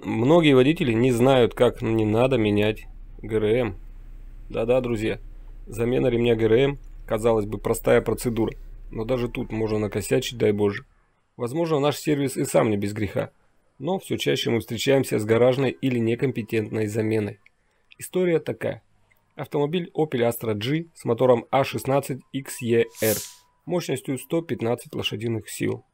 Многие водители не знают, как не надо менять ГРМ. Да-да, друзья, замена ремня ГРМ, казалось бы, простая процедура, но даже тут можно накосячить, дай боже. Возможно, наш сервис и сам не без греха, но все чаще мы встречаемся с гаражной или некомпетентной заменой. История такая. Автомобиль Opel Astra G с мотором A16 а XER мощностью 115 лошадиных сил.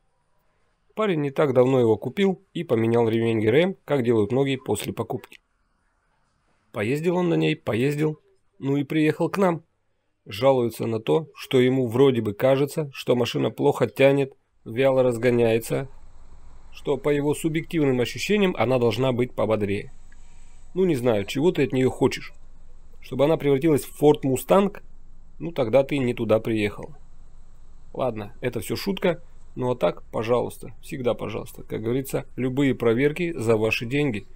Парень не так давно его купил и поменял ремень ГРМ, как делают многие после покупки. Поездил он на ней, поездил, ну и приехал к нам. Жалуется на то, что ему вроде бы кажется, что машина плохо тянет, вяло разгоняется, что по его субъективным ощущениям она должна быть пободрее. Ну не знаю, чего ты от нее хочешь. Чтобы она превратилась в Ford Mustang? Ну тогда ты не туда приехал. Ладно, это все шутка. Ну а так, пожалуйста, всегда пожалуйста. Как говорится, любые проверки за ваши деньги.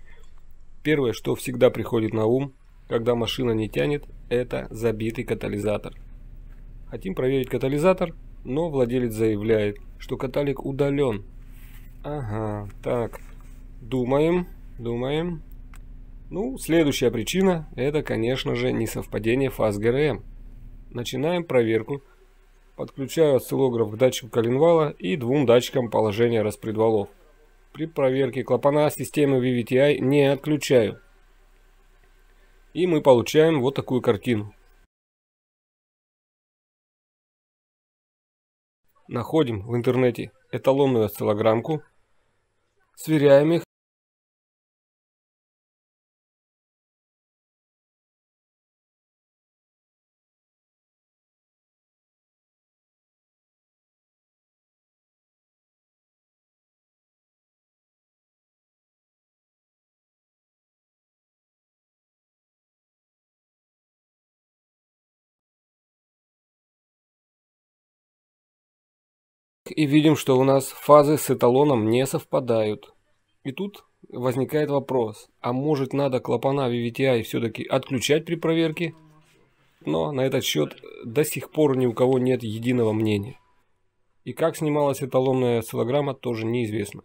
Первое, что всегда приходит на ум, когда машина не тянет, это забитый катализатор. Хотим проверить катализатор, но владелец заявляет, что каталик удален. Ага, так, думаем, думаем. Ну, следующая причина, это, конечно же, несовпадение фаз ГРМ. Начинаем проверку Подключаю осциллограф к датчику коленвала и двум датчикам положения распредвалов. При проверке клапана системы VVTI не отключаю. И мы получаем вот такую картину. Находим в интернете эталонную осциллограммку, сверяем их и видим, что у нас фазы с эталоном не совпадают. И тут возникает вопрос, а может надо клапана VVTI все-таки отключать при проверке? Но на этот счет до сих пор ни у кого нет единого мнения. И как снималась эталонная осциллограмма, тоже неизвестно.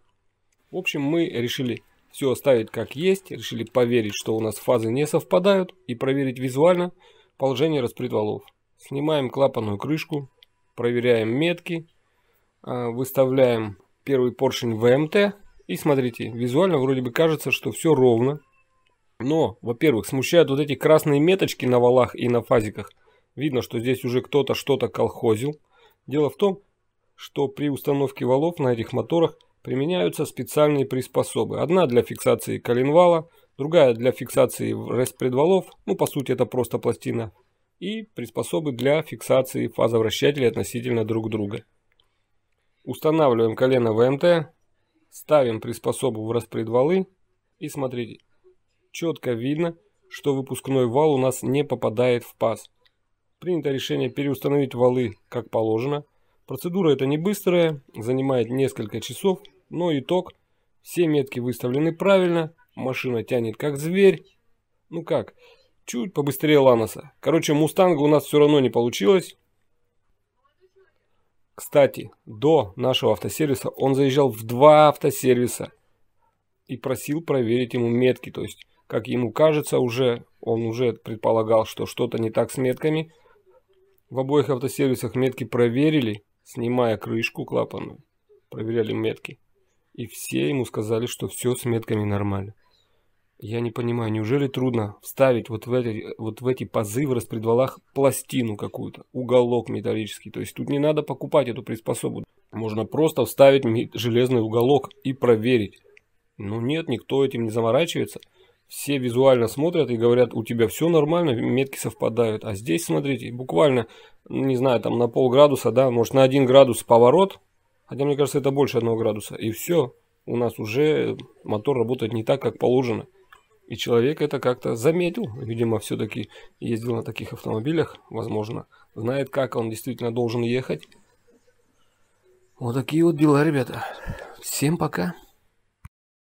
В общем, мы решили все оставить как есть, решили поверить, что у нас фазы не совпадают и проверить визуально положение распредвалов. Снимаем клапанную крышку, проверяем метки, а, выставляем первый поршень ВМТ. И смотрите, визуально вроде бы кажется, что все ровно. Но, во-первых, смущают вот эти красные меточки на валах и на фазиках. Видно, что здесь уже кто-то что-то колхозил. Дело в том, что при установке валов на этих моторах применяются специальные приспособы. Одна для фиксации коленвала, другая для фиксации распредвалов, ну по сути это просто пластина, и приспособы для фиксации фазовращателей относительно друг друга. Устанавливаем колено ВМТ, ставим приспособу в распредвалы и смотрите, четко видно, что выпускной вал у нас не попадает в паз. Принято решение переустановить валы как положено. Процедура эта не быстрая, занимает несколько часов, но итог. Все метки выставлены правильно, машина тянет как зверь. Ну как, чуть побыстрее Ланоса. Короче, Мустанга у нас все равно не получилось. Кстати, до нашего автосервиса он заезжал в два автосервиса и просил проверить ему метки. То есть, как ему кажется, уже он уже предполагал, что что-то не так с метками. В обоих автосервисах метки проверили, снимая крышку клапанную, проверяли метки. И все ему сказали, что все с метками нормально. Я не понимаю, неужели трудно вставить вот в, эти, вот в эти пазы в распредвалах пластину какую-то, уголок металлический. То есть тут не надо покупать эту приспособу. Можно просто вставить железный уголок и проверить. Но ну нет, никто этим не заморачивается. Все визуально смотрят и говорят, у тебя все нормально, метки совпадают. А здесь, смотрите, буквально, не знаю, там на полградуса, да, может на один градус поворот. Хотя мне кажется, это больше одного градуса. И все, у нас уже мотор работает не так, как положено. И человек это как-то заметил, видимо, все-таки ездил на таких автомобилях, возможно, знает, как он действительно должен ехать. Вот такие вот дела, ребята. Всем пока.